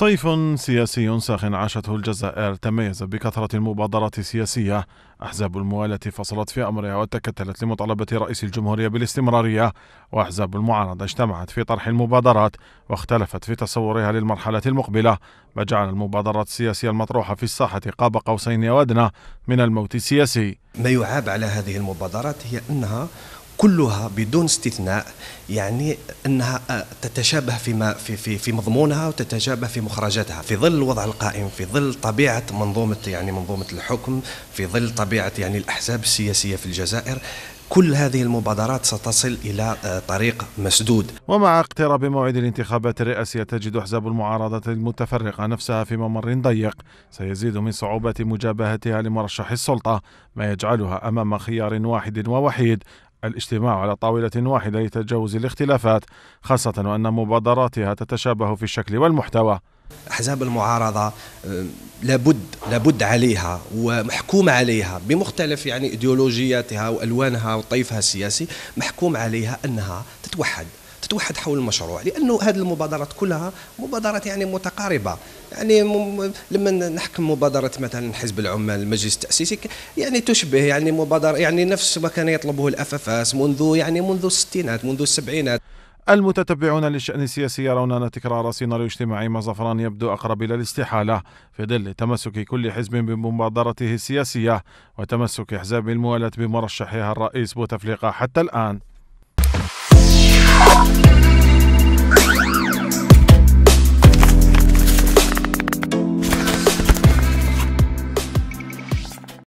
صيف سياسي ساخن عاشته الجزائر تميز بكثرة المبادرات السياسية أحزاب الموالاة فصلت في أمرها وتكتلت لمطالبة رئيس الجمهورية بالاستمرارية وأحزاب المعارضة اجتمعت في طرح المبادرات واختلفت في تصورها للمرحلة المقبلة ما جعل المبادرات السياسية المطروحة في الساحة قاب قوسين أو أدنى من الموت السياسي ما يعاب على هذه المبادرات هي أنها كلها بدون استثناء يعني انها آه، تتشابه فيما في في في مضمونها وتتشابه في مخرجاتها في ظل الوضع القائم في ظل طبيعه منظومه يعني منظومه الحكم في ظل طبيعه يعني الاحزاب السياسيه في الجزائر كل هذه المبادرات ستصل إلى آه، طريق مسدود ومع اقتراب موعد الانتخابات الرئاسية تجد أحزاب المعارضة المتفرقة نفسها في ممر ضيق سيزيد من صعوبة مجابهتها لمرشح السلطة ما يجعلها أمام خيار واحد ووحيد الاجتماع على طاولة واحدة لتجاوز الاختلافات خاصة وأن مبادراتها تتشابه في الشكل والمحتوى احزاب المعارضه آه، لابد لابد عليها ومحكوم عليها بمختلف يعني ايديولوجياتها والوانها وطيفها السياسي محكوم عليها انها تتوحد توحد حول المشروع لانه هذه المبادرات كلها مبادرات يعني متقاربه يعني لما نحكم مبادره مثلا حزب العمال المجلس التاسيسي يعني تشبه يعني مبادره يعني نفس ما كان يطلبه الافافاس منذ يعني منذ الستينات منذ السبعينات المتتبعون للشأن السياسي يرون أن تكرار سيناريو اجتماعي مع يبدو أقرب إلى الاستحالة في ظل تمسك كل حزب بمبادرته السياسية وتمسك أحزاب الموالاة بمرشحها الرئيس بوتفليقة حتى الآن Thank you.